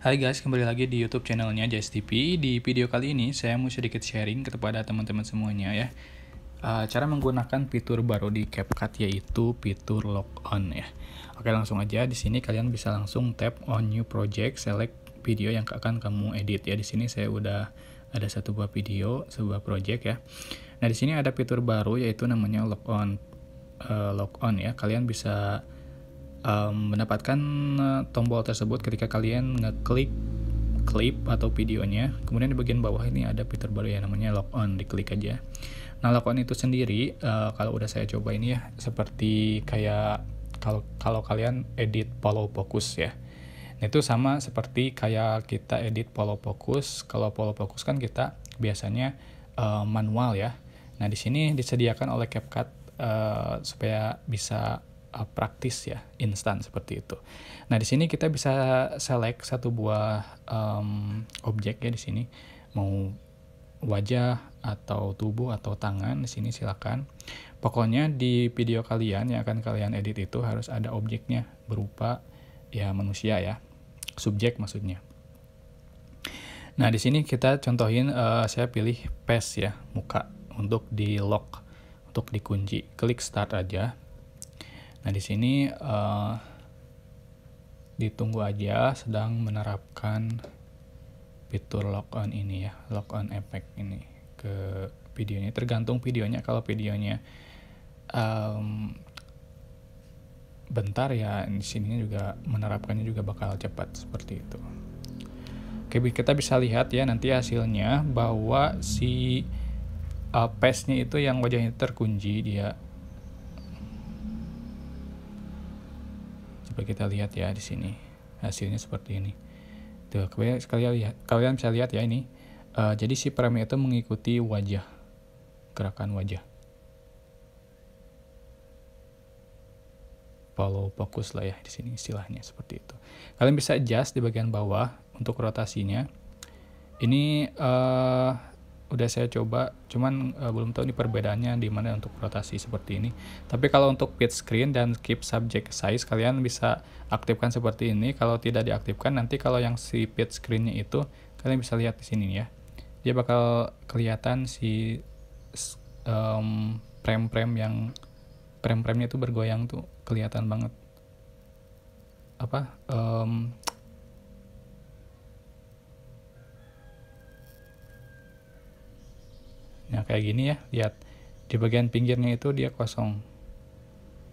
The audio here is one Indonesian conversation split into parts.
Hai guys, kembali lagi di YouTube channelnya JSTP. Di video kali ini saya mau sedikit sharing kepada teman-teman semuanya ya. Eh, cara menggunakan fitur baru di CapCut yaitu fitur lock on ya. Oke, langsung aja di sini kalian bisa langsung tap on new project, select video yang akan kamu edit ya. Di sini saya udah ada satu buah video, sebuah project ya. Nah, di sini ada fitur baru yaitu namanya lock on uh, eh, lock on ya. Kalian bisa um, mendapatkan eh, tombol tersebut ketika kalian ngeklik klip atau videonya. Kemudian di bagian bawah ini ada fitur baru ya namanya lock on, diklik aja. Nah, lock on itu sendiri uh, kalau udah saya coba ini ya seperti kayak kalau kalau kalian edit follow focus ya. Nah, itu sama seperti kayak kita edit follow focus Kalau follow focus kan kita biasanya uh, manual ya. Nah, di sini disediakan oleh CapCut uh, supaya bisa uh, praktis ya instan seperti itu. Nah di sini kita bisa select satu buah um, objek ya di sini mau wajah atau tubuh atau tangan di sini silakan. Pokoknya di video kalian yang akan kalian edit itu harus ada objeknya berupa ya manusia ya subjek maksudnya. Nah di sini kita contohin uh, saya pilih face ya muka untuk di lock untuk dikunci klik start aja Nah, di sini uh, ditunggu aja sedang menerapkan fitur lock on ini ya, lock on effect ini ke videonya. Tergantung videonya kalau videonya um, bentar ya di sini juga menerapkannya juga bakal cepat seperti itu. Oke, kita bisa lihat ya nanti hasilnya bahwa si uh, eh, paste itu yang wajahnya terkunci dia coba kita lihat ya di sini hasilnya seperti ini tuh kalian sekalian lihat kalian bisa lihat ya ini uh, jadi si frame itu mengikuti wajah gerakan wajah follow fokus lah ya di sini istilahnya seperti itu kalian bisa adjust di bagian bawah untuk rotasinya ini uh, udah saya coba cuman uh, belum tahu ini perbedaannya di mana untuk rotasi seperti ini tapi kalau untuk fit screen dan keep subject size kalian bisa aktifkan seperti ini kalau tidak diaktifkan nanti kalau yang si fit screennya itu kalian bisa lihat di sini ya dia bakal kelihatan si um, frame-frame yang frame-framenya itu bergoyang tuh kelihatan banget apa um, kayak gini ya lihat di bagian pinggirnya itu dia kosong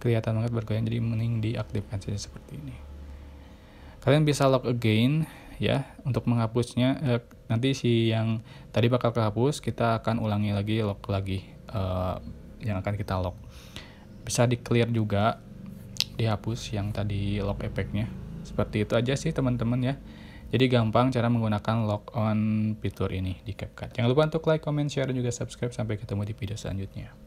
kelihatan banget bergoyang jadi mending diaktifkan saja seperti ini kalian bisa log again ya untuk menghapusnya eh, nanti si yang tadi bakal kehapus kita akan ulangi lagi log lagi eh, yang akan kita log bisa di clear juga dihapus yang tadi log efeknya seperti itu aja sih teman-teman ya jadi gampang cara menggunakan lock on fitur ini di CapCut. Jangan lupa untuk like, comment, share, dan juga subscribe. Sampai ketemu di video selanjutnya.